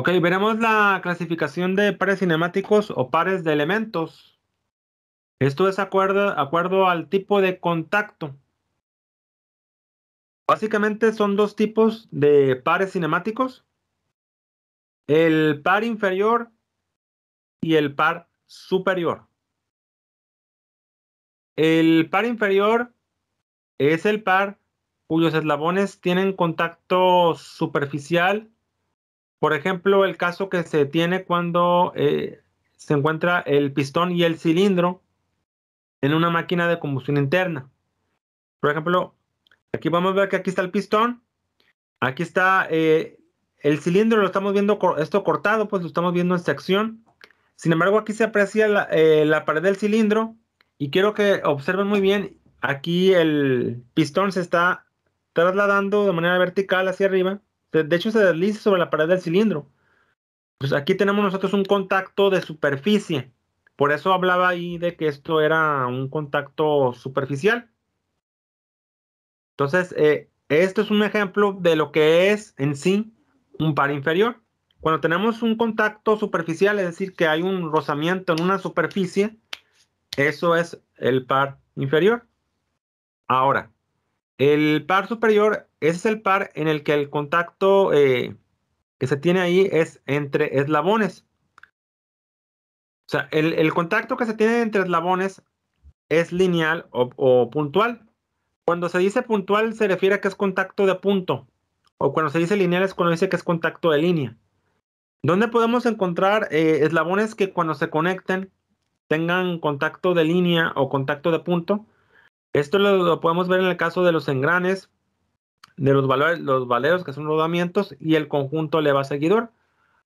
Ok, veremos la clasificación de pares cinemáticos o pares de elementos. Esto es acuerdo, acuerdo al tipo de contacto. Básicamente son dos tipos de pares cinemáticos. El par inferior y el par superior. El par inferior es el par cuyos eslabones tienen contacto superficial por ejemplo, el caso que se tiene cuando eh, se encuentra el pistón y el cilindro en una máquina de combustión interna. Por ejemplo, aquí vamos a ver que aquí está el pistón, aquí está eh, el cilindro, lo estamos viendo esto cortado, pues lo estamos viendo en sección. Sin embargo, aquí se aprecia eh, la pared del cilindro y quiero que observen muy bien, aquí el pistón se está trasladando de manera vertical hacia arriba de hecho, se desliza sobre la pared del cilindro. Pues aquí tenemos nosotros un contacto de superficie. Por eso hablaba ahí de que esto era un contacto superficial. Entonces, eh, esto es un ejemplo de lo que es en sí un par inferior. Cuando tenemos un contacto superficial, es decir, que hay un rozamiento en una superficie, eso es el par inferior. Ahora, el par superior, ese es el par en el que el contacto eh, que se tiene ahí es entre eslabones. O sea, el, contacto que se tiene entre eslabones es lineal o, puntual. Cuando se dice puntual se refiere a que es contacto de punto. O cuando se dice lineal es cuando dice que es contacto de línea. ¿Dónde podemos encontrar eh, eslabones que cuando se conecten tengan contacto de línea o contacto de punto? Esto lo, podemos ver en el caso de los engranes, de los, valores, los valeros, que son rodamientos, y el conjunto leva seguidor.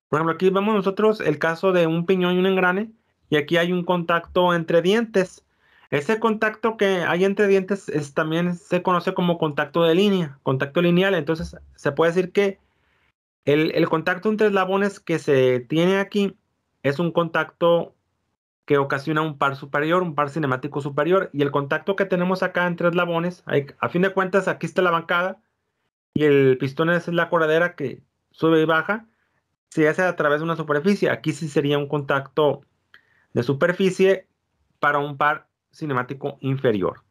Por ejemplo, aquí vemos nosotros el caso de un piñón y un engrane, y aquí hay un contacto entre dientes. Ese contacto que hay entre dientes es, también se conoce como contacto de línea, contacto lineal. Entonces, se puede decir que el, el contacto entre eslabones que se tiene aquí es un contacto que ocasiona un par superior, un par cinemático superior. Y el contacto que tenemos acá entre eslabones, a fin de cuentas, aquí está la bancada y el pistón es la coradera que sube y baja. Se hace a través de una superficie. Aquí sí sería un contacto de superficie para un par cinemático inferior.